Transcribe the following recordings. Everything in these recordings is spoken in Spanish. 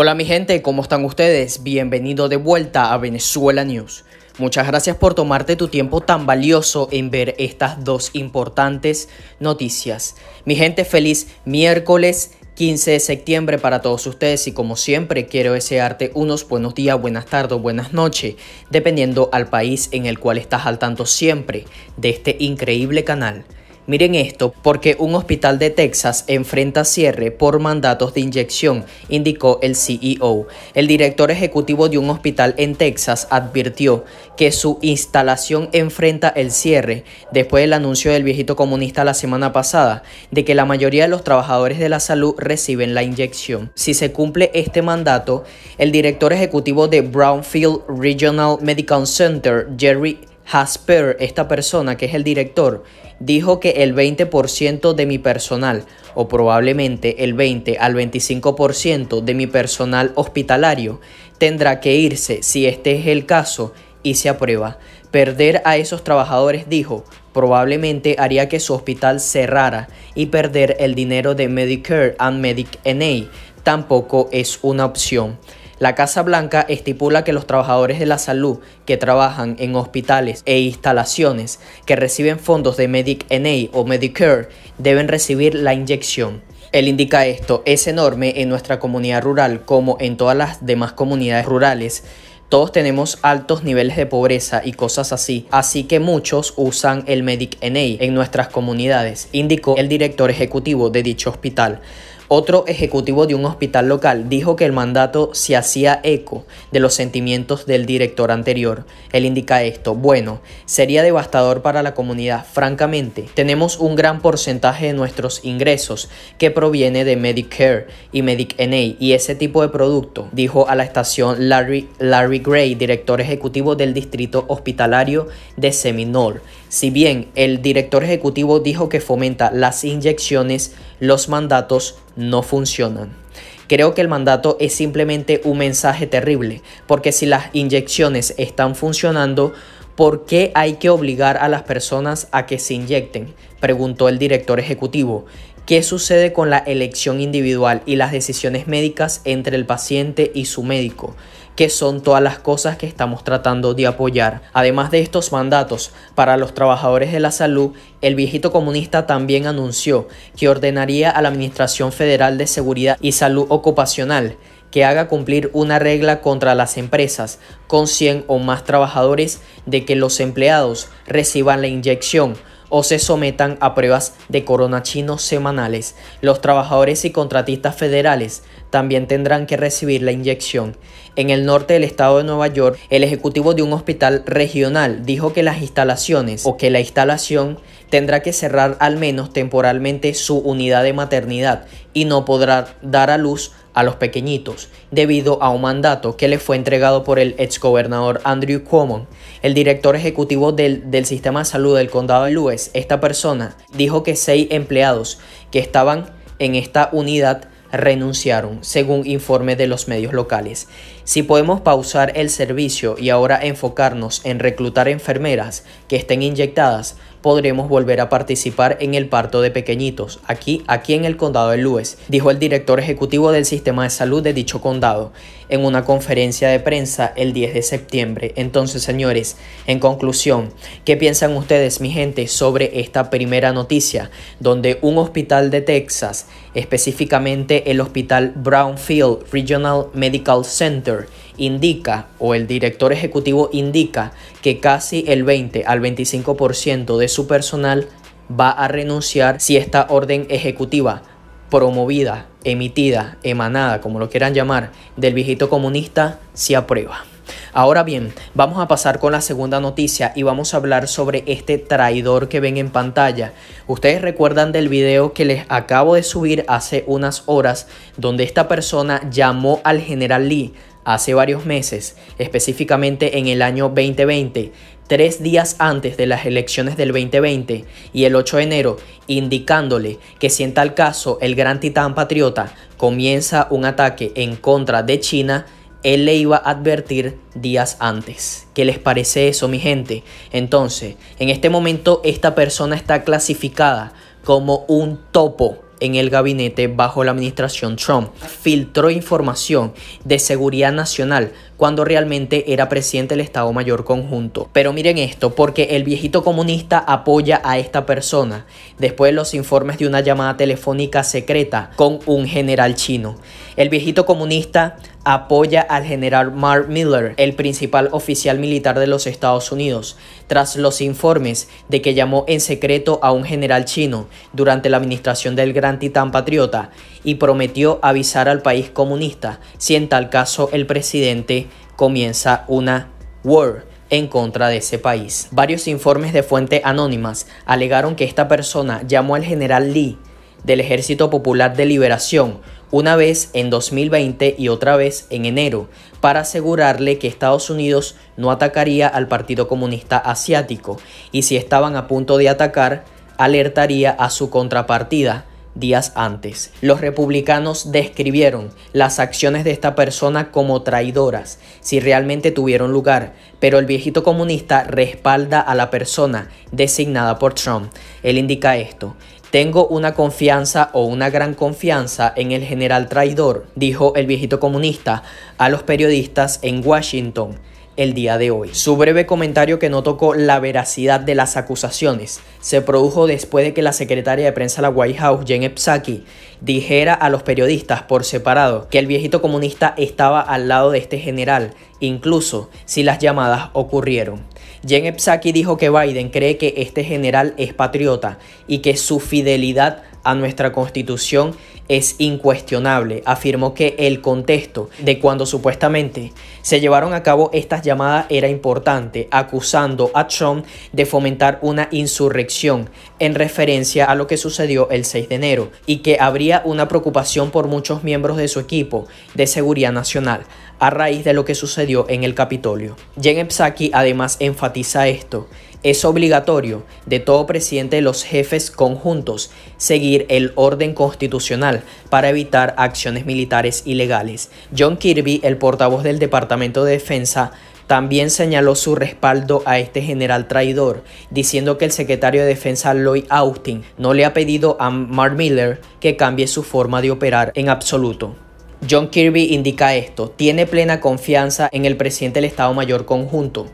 Hola mi gente, ¿cómo están ustedes? Bienvenido de vuelta a Venezuela News. Muchas gracias por tomarte tu tiempo tan valioso en ver estas dos importantes noticias. Mi gente, feliz miércoles 15 de septiembre para todos ustedes y como siempre quiero desearte unos buenos días, buenas tardes, buenas noches, dependiendo al país en el cual estás al tanto siempre de este increíble canal. Miren esto, porque un hospital de Texas enfrenta cierre por mandatos de inyección, indicó el CEO. El director ejecutivo de un hospital en Texas advirtió que su instalación enfrenta el cierre después del anuncio del viejito comunista la semana pasada de que la mayoría de los trabajadores de la salud reciben la inyección. Si se cumple este mandato, el director ejecutivo de Brownfield Regional Medical Center, Jerry Hasper, esta persona que es el director, dijo que el 20% de mi personal, o probablemente el 20 al 25% de mi personal hospitalario, tendrá que irse si este es el caso y se aprueba. Perder a esos trabajadores, dijo, probablemente haría que su hospital cerrara y perder el dinero de Medicare and Medicaid tampoco es una opción. La Casa Blanca estipula que los trabajadores de la salud que trabajan en hospitales e instalaciones que reciben fondos de MedicNA o Medicare deben recibir la inyección. Él indica esto, es enorme en nuestra comunidad rural como en todas las demás comunidades rurales. Todos tenemos altos niveles de pobreza y cosas así, así que muchos usan el MedicNA en nuestras comunidades, indicó el director ejecutivo de dicho hospital. Otro ejecutivo de un hospital local dijo que el mandato se hacía eco de los sentimientos del director anterior. Él indica esto, bueno, sería devastador para la comunidad, francamente. Tenemos un gran porcentaje de nuestros ingresos que proviene de Medicare y MedicNA y ese tipo de producto, dijo a la estación Larry, Larry Gray, director ejecutivo del distrito hospitalario de Seminole. Si bien el director ejecutivo dijo que fomenta las inyecciones, los mandatos no funcionan. Creo que el mandato es simplemente un mensaje terrible, porque si las inyecciones están funcionando, ¿por qué hay que obligar a las personas a que se inyecten? Preguntó el director ejecutivo. ¿Qué sucede con la elección individual y las decisiones médicas entre el paciente y su médico? que son todas las cosas que estamos tratando de apoyar. Además de estos mandatos para los trabajadores de la salud, el viejito comunista también anunció que ordenaría a la Administración Federal de Seguridad y Salud Ocupacional que haga cumplir una regla contra las empresas con 100 o más trabajadores de que los empleados reciban la inyección o se sometan a pruebas de corona chino semanales. Los trabajadores y contratistas federales también tendrán que recibir la inyección. En el norte del estado de Nueva York, el ejecutivo de un hospital regional dijo que las instalaciones o que la instalación tendrá que cerrar al menos temporalmente su unidad de maternidad y no podrá dar a luz a los pequeñitos, debido a un mandato que le fue entregado por el ex gobernador Andrew Cuomo, el director ejecutivo del, del sistema de salud del condado de Lewis. Esta persona dijo que seis empleados que estaban en esta unidad renunciaron, según informe de los medios locales. Si podemos pausar el servicio y ahora enfocarnos en reclutar enfermeras que estén inyectadas, podremos volver a participar en el parto de pequeñitos, aquí, aquí en el condado de Lewis, dijo el director ejecutivo del sistema de salud de dicho condado en una conferencia de prensa el 10 de septiembre. Entonces, señores, en conclusión, ¿qué piensan ustedes, mi gente, sobre esta primera noticia, donde un hospital de Texas, específicamente el Hospital Brownfield Regional Medical Center, indica o el director ejecutivo indica que casi el 20 al 25% de su personal va a renunciar si esta orden ejecutiva promovida, emitida, emanada, como lo quieran llamar, del viejito comunista se aprueba. Ahora bien, vamos a pasar con la segunda noticia y vamos a hablar sobre este traidor que ven en pantalla. Ustedes recuerdan del video que les acabo de subir hace unas horas donde esta persona llamó al general Lee hace varios meses, específicamente en el año 2020, tres días antes de las elecciones del 2020 y el 8 de enero, indicándole que si en tal caso el gran titán patriota comienza un ataque en contra de China, él le iba a advertir días antes. ¿Qué les parece eso, mi gente? Entonces, en este momento esta persona está clasificada como un topo en el gabinete bajo la administración Trump filtró información de seguridad nacional cuando realmente era presidente del Estado Mayor Conjunto. Pero miren esto, porque el viejito comunista apoya a esta persona después de los informes de una llamada telefónica secreta con un general chino. El viejito comunista apoya al general Mark Miller, el principal oficial militar de los Estados Unidos, tras los informes de que llamó en secreto a un general chino durante la administración del gran titán patriota y prometió avisar al país comunista si en tal caso el presidente comienza una war en contra de ese país. Varios informes de fuentes anónimas alegaron que esta persona llamó al general Lee del Ejército Popular de Liberación una vez en 2020 y otra vez en enero, para asegurarle que Estados Unidos no atacaría al Partido Comunista Asiático y si estaban a punto de atacar, alertaría a su contrapartida, días antes. Los republicanos describieron las acciones de esta persona como traidoras, si realmente tuvieron lugar, pero el viejito comunista respalda a la persona designada por Trump. Él indica esto. Tengo una confianza o una gran confianza en el general traidor, dijo el viejito comunista a los periodistas en Washington el día de hoy. Su breve comentario que no tocó la veracidad de las acusaciones se produjo después de que la secretaria de prensa de la White House, Jen Psaki, dijera a los periodistas por separado que el viejito comunista estaba al lado de este general, incluso si las llamadas ocurrieron. Jen Psaki dijo que Biden cree que este general es patriota y que su fidelidad a nuestra constitución es incuestionable. Afirmó que el contexto de cuando supuestamente se llevaron a cabo estas llamadas era importante, acusando a Trump de fomentar una insurrección en referencia a lo que sucedió el 6 de enero y que habría una preocupación por muchos miembros de su equipo de seguridad nacional a raíz de lo que sucedió en el Capitolio. Jen Psaki además enfatiza esto es obligatorio de todo presidente de los jefes conjuntos seguir el orden constitucional para evitar acciones militares ilegales. John Kirby, el portavoz del Departamento de Defensa, también señaló su respaldo a este general traidor, diciendo que el secretario de Defensa Lloyd Austin no le ha pedido a Mark Miller que cambie su forma de operar en absoluto. John Kirby indica esto, tiene plena confianza en el presidente del Estado Mayor Conjunto,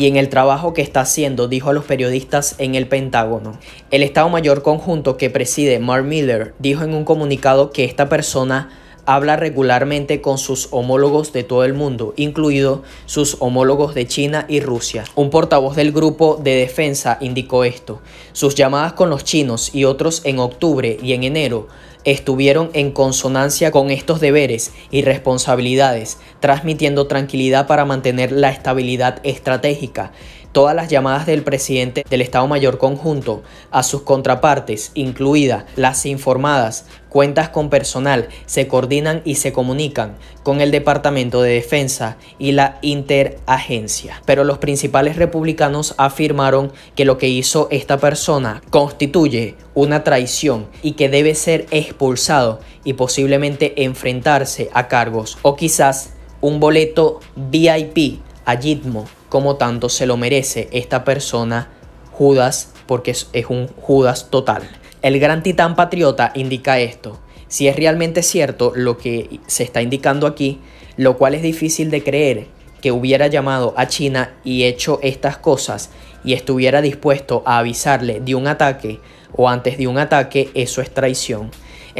y en el trabajo que está haciendo, dijo a los periodistas en el Pentágono. El Estado Mayor Conjunto que preside Mark Miller dijo en un comunicado que esta persona habla regularmente con sus homólogos de todo el mundo, incluidos sus homólogos de China y Rusia. Un portavoz del grupo de defensa indicó esto. Sus llamadas con los chinos y otros en octubre y en enero estuvieron en consonancia con estos deberes y responsabilidades, transmitiendo tranquilidad para mantener la estabilidad estratégica todas las llamadas del presidente del Estado Mayor Conjunto a sus contrapartes, incluidas las informadas, cuentas con personal, se coordinan y se comunican con el Departamento de Defensa y la interagencia. Pero los principales republicanos afirmaron que lo que hizo esta persona constituye una traición y que debe ser expulsado y posiblemente enfrentarse a cargos o quizás un boleto VIP a Gitmo como tanto se lo merece esta persona Judas porque es, un Judas total. El gran titán patriota indica esto. Si es realmente cierto lo que se está indicando aquí, lo cual es difícil de creer que hubiera llamado a China y hecho estas cosas y estuviera dispuesto a avisarle de un ataque o antes de un ataque, eso es traición.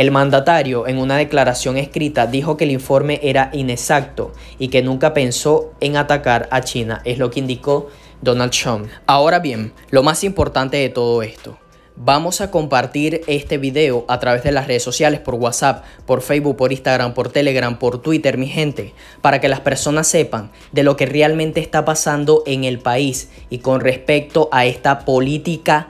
El mandatario en una declaración escrita dijo que el informe era inexacto y que nunca pensó en atacar a China, es lo que indicó Donald Trump. Ahora bien, lo más importante de todo esto. Vamos a compartir este video a través de las redes sociales, por WhatsApp, por Facebook, por Instagram, por Telegram, por Twitter, mi gente, para que las personas sepan de lo que realmente está pasando en el país y con respecto a esta política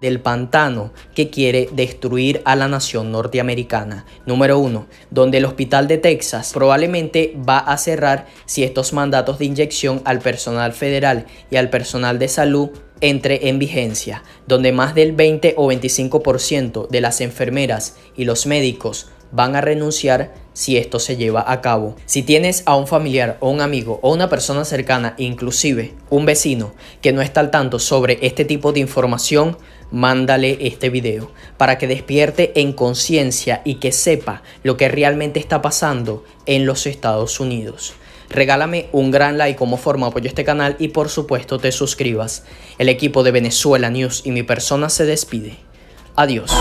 del pantano que quiere destruir a la nación norteamericana. Número 1. Donde el hospital de Texas probablemente va a cerrar si estos mandatos de inyección al personal federal y al personal de salud entre en vigencia, donde más del 20 o 25% de las enfermeras y los médicos van a renunciar si esto se lleva a cabo. Si tienes a un familiar o un amigo o una persona cercana, inclusive un vecino, que no está al tanto sobre este tipo de información, mándale este video para que despierte en conciencia y que sepa lo que realmente está pasando en los Estados Unidos. Regálame un gran like como forma de apoyo a este canal y por supuesto te suscribas. El equipo de Venezuela News y mi persona se despide. Adiós.